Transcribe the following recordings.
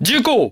重工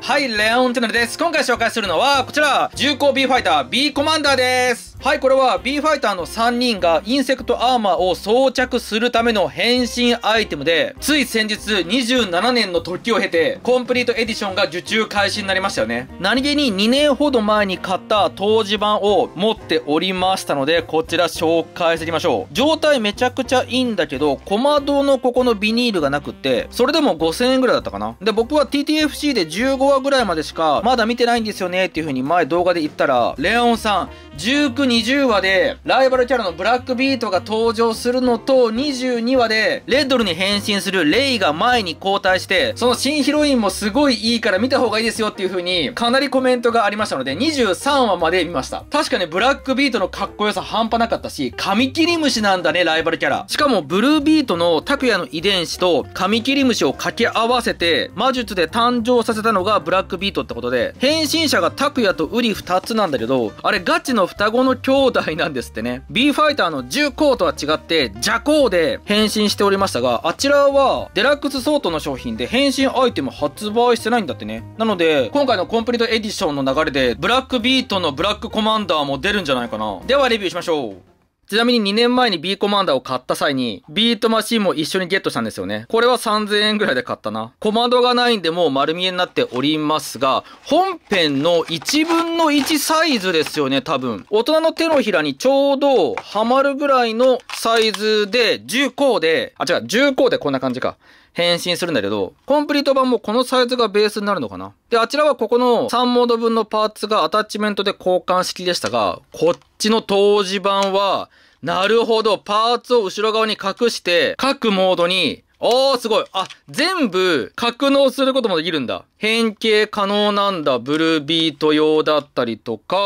はい、レオンテナルです。今回紹介するのは、こちら、重工 B ファイター B コマンダーです。はい、これは B ファイターの3人がインセクトアーマーを装着するための変身アイテムで、つい先日27年の時を経て、コンプリートエディションが受注開始になりましたよね。何気に2年ほど前に買った当時版を持っておりましたので、こちら紹介していきましょう。状態めちゃくちゃいいんだけど、小窓のここのビニールがなくって、それでも5000円ぐらいだったかな。で、僕は TTFC で15話ぐらいまでしか、まだ見てないんですよねっていう風に前動画で言ったら、レオンさん、19人20話で、ライバルキャラのブラックビートが登場するのと、22話で、レッドルに変身するレイが前に交代して、その新ヒロインもすごいいいから見た方がいいですよっていう風に、かなりコメントがありましたので、23話まで見ました。確かね、ブラックビートのかっこよさ半端なかったし、カミキリムシなんだね、ライバルキャラ。しかも、ブルービートの拓也の遺伝子とカミキリムシを掛け合わせて、魔術で誕生させたのがブラックビートってことで、変身者が拓也とウリ2つなんだけど、あれガチの双子の兄弟なんですってね。B ファイターの重甲とは違って、邪行で変身しておりましたが、あちらはデラックスソートの商品で変身アイテム発売してないんだってね。なので、今回のコンプリートエディションの流れで、ブラックビートのブラックコマンダーも出るんじゃないかな。ではレビューしましょう。ちなみに2年前に B コマンダーを買った際に、ビートマシンも一緒にゲットしたんですよね。これは3000円ぐらいで買ったな。コマンドがないんでもう丸見えになっておりますが、本編の1分の1サイズですよね、多分。大人の手のひらにちょうどはまるぐらいのサイズで、10個で、あ、違う、10個でこんな感じか。変身するんだけど、コンプリート版もこのサイズがベースになるのかなで、あちらはここの3モード分のパーツがアタッチメントで交換式でしたが、こっちの当時版は、なるほど。パーツを後ろ側に隠して、各モードに、おー、すごい。あ、全部、格納することもできるんだ。変形可能なんだ。ブルービート用だったりとか、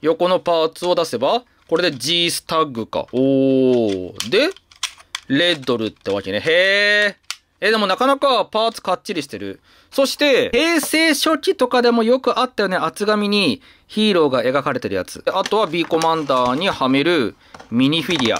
横のパーツを出せば、これで G スタッグか。おー。で、レッドルってわけね。へー。えー、でもなかなかパーツかっちりしてる。そして、平成初期とかでもよくあったよね、厚紙にヒーローが描かれてるやつ。あとは B コマンダーにはめるミニフィギュア。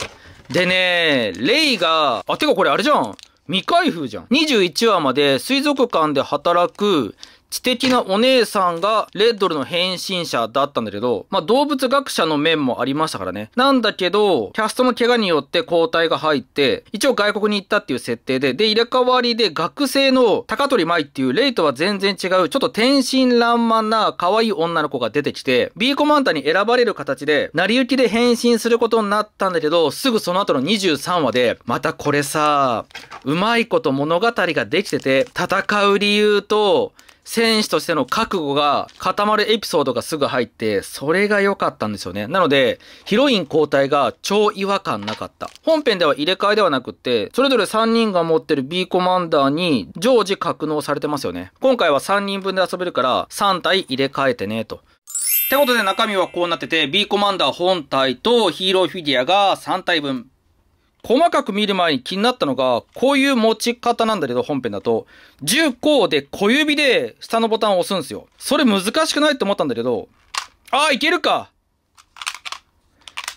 でね、レイが、あ、てかこれあれじゃん。未開封じゃん。21話まで水族館で働く知的なお姉さんがレッドルの変身者だったんだけど、まあ、動物学者の面もありましたからね。なんだけど、キャストの怪我によって交代が入って、一応外国に行ったっていう設定で、で、入れ替わりで学生の高取舞っていうレイとは全然違う、ちょっと天真爛漫な可愛い女の子が出てきて、B コマンダに選ばれる形で、成り行きで変身することになったんだけど、すぐその後の23話で、またこれさ、うまいこと物語ができてて、戦う理由と、選手としての覚悟が固まるエピソードがすぐ入って、それが良かったんですよね。なので、ヒロイン交代が超違和感なかった。本編では入れ替えではなくって、それぞれ3人が持ってる B コマンダーに常時格納されてますよね。今回は3人分で遊べるから、3体入れ替えてね、と。ってことで中身はこうなってて、B コマンダー本体とヒーローフィギュアが3体分。細かく見る前に気になったのが、こういう持ち方なんだけど、本編だと、10個で小指で下のボタンを押すんですよ。それ難しくないって思ったんだけど、あー、いけるか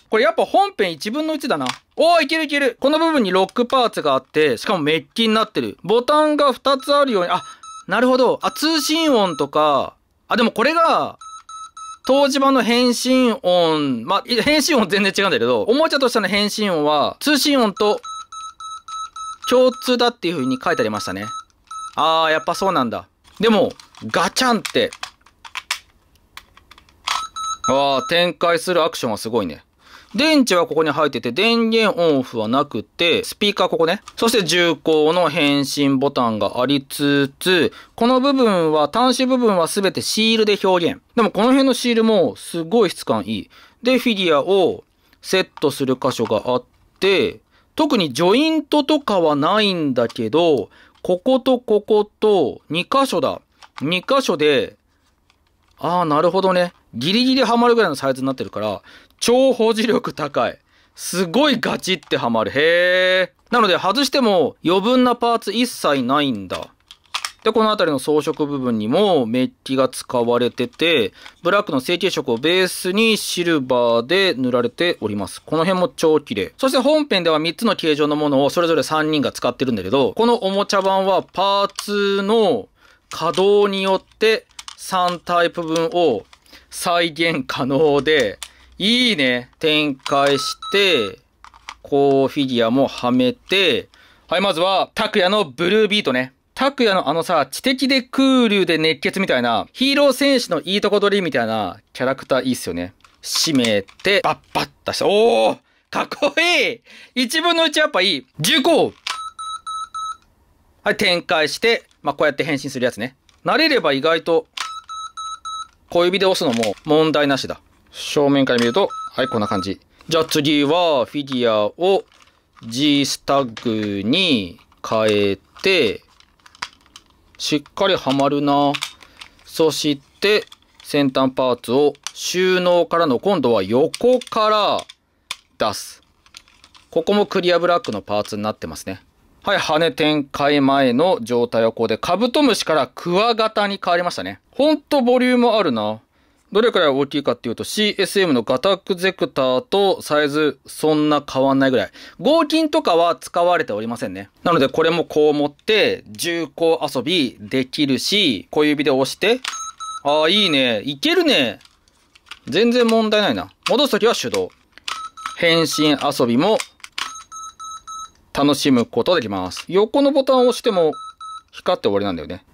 これやっぱ本編1分の1だな。おー、いけるいけるこの部分にロックパーツがあって、しかもメッキになってる。ボタンが2つあるように、あ、なるほど。あ、通信音とか、あ、でもこれが、当時版の返信音、まあ、返信音全然違うんだけど、おもちゃとしての返信音は、通信音と共通だっていう風に書いてありましたね。あー、やっぱそうなんだ。でも、ガチャンって、あー、展開するアクションはすごいね。電池はここに入ってて、電源オンオフはなくて、スピーカーここね。そして重工の変身ボタンがありつつ、この部分は、端子部分はすべてシールで表現。でもこの辺のシールもすごい質感いい。で、フィギュアをセットする箇所があって、特にジョイントとかはないんだけど、こことここと2箇所だ。2箇所で、ああ、なるほどね。ギリギリはまるぐらいのサイズになってるから、超保持力高い。すごいガチってはまる。へえ。なので外しても余分なパーツ一切ないんだ。で、この辺りの装飾部分にもメッキが使われてて、ブラックの成形色をベースにシルバーで塗られております。この辺も超綺麗。そして本編では3つの形状のものをそれぞれ3人が使ってるんだけど、このおもちゃ版はパーツの可動によって3タイプ分を再現可能で、いいね。展開して、こうフィギュアもはめて、はい、まずは、拓也のブルービートね。拓也のあのさ、知的でクールで熱血みたいな、ヒーロー戦士のいいとこ取りみたいなキャラクターいいっすよね。締めて、バッバッ出した。おーかっこいい一分の一やっぱいい重厚はい、展開して、まあ、こうやって変身するやつね。慣れれば意外と、小指で押すのも問題なしだ。正面から見ると、はい、こんな感じ。じゃあ次は、フィギュアを G スタッグに変えて、しっかりはまるな。そして、先端パーツを収納からの今度は横から出す。ここもクリアブラックのパーツになってますね。はい、羽展開前の状態はこうで、カブトムシからクワガタに変わりましたね。ほんとボリュームあるな。どれくらい大きいかっていうと CSM のガタックゼクターとサイズそんな変わんないぐらい。合金とかは使われておりませんね。なのでこれもこう持って重厚遊びできるし、小指で押して、ああ、いいね。いけるね。全然問題ないな。戻すときは手動。変身遊びも楽しむことできます。横のボタンを押しても光って終わりなんだよね。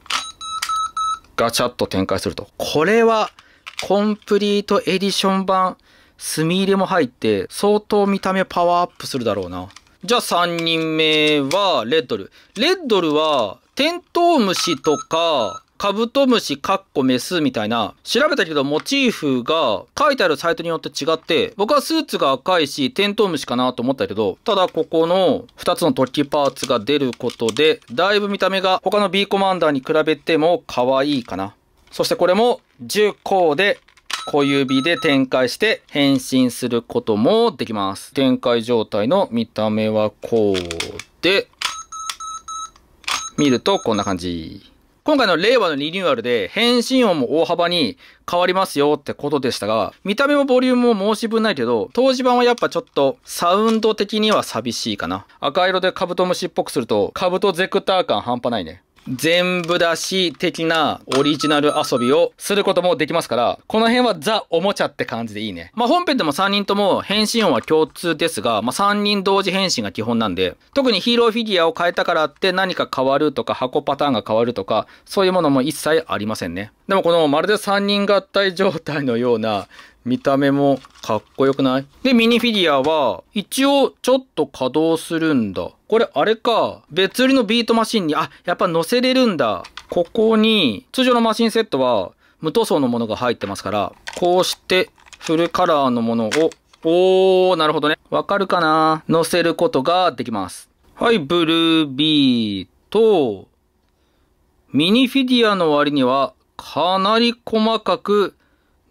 ガチャッと展開すると。これはコンプリートエディション版、墨入れも入って、相当見た目パワーアップするだろうな。じゃあ3人目は、レッドル。レッドルは、テントウムシとか、カブトムシ、カッコメスみたいな、調べたけどモチーフが書いてあるサイトによって違って、僕はスーツが赤いし、テントウムシかなと思ったけど、ただここの2つの突起パーツが出ることで、だいぶ見た目が他の B コマンダーに比べても可愛いかな。そしてこれも10項で小指で展開して変身することもできます。展開状態の見た目はこうで、見るとこんな感じ。今回の令和のリニューアルで変身音も大幅に変わりますよってことでしたが、見た目もボリュームも申し分ないけど、当時版はやっぱちょっとサウンド的には寂しいかな。赤色でカブトムシっぽくすると、カブトゼクター感半端ないね。全部出し的なオリジナル遊びをすることもできますから、この辺はザ・おもちゃって感じでいいね。まあ本編でも3人とも変身音は共通ですが、まあ3人同時変身が基本なんで、特にヒーローフィギュアを変えたからって何か変わるとか箱パターンが変わるとか、そういうものも一切ありませんね。でもこのまるで3人合体状態のような見た目もかっこよくないで、ミニフィギュアは、一応ちょっと稼働するんだ。これあれか。別売りのビートマシンに、あ、やっぱ乗せれるんだ。ここに、通常のマシンセットは、無塗装のものが入ってますから、こうして、フルカラーのものを、おー、なるほどね。わかるかな乗せることができます。はい、ブルービート。ミニフィギュアの割には、かなり細かく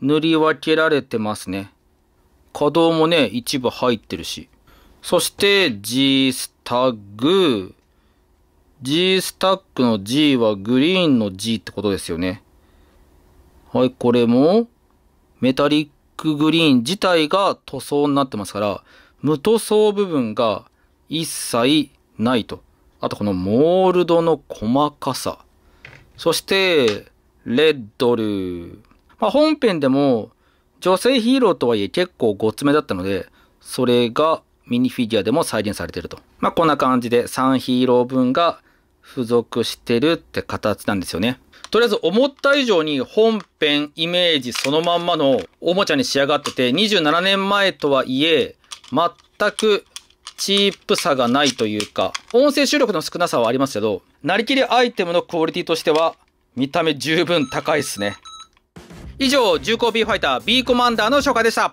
塗り分けられてますね。可動もね、一部入ってるし。そして G スタッグ。G スタックの G はグリーンの G ってことですよね。はい、これもメタリックグリーン自体が塗装になってますから、無塗装部分が一切ないと。あとこのモールドの細かさ。そして、レッドル。まあ、本編でも女性ヒーローとはいえ結構ごつめだったので、それがミニフィギュアでも再現されてると。まあ、こんな感じで3ヒーロー分が付属してるって形なんですよね。とりあえず思った以上に本編イメージそのまんまのおもちゃに仕上がってて、27年前とはいえ、全くチープさがないというか、音声収録の少なさはありますけど、なりきりアイテムのクオリティとしては、見た目十分高いっすね。以上、重厚 B ファイター B コマンダーの紹介でした。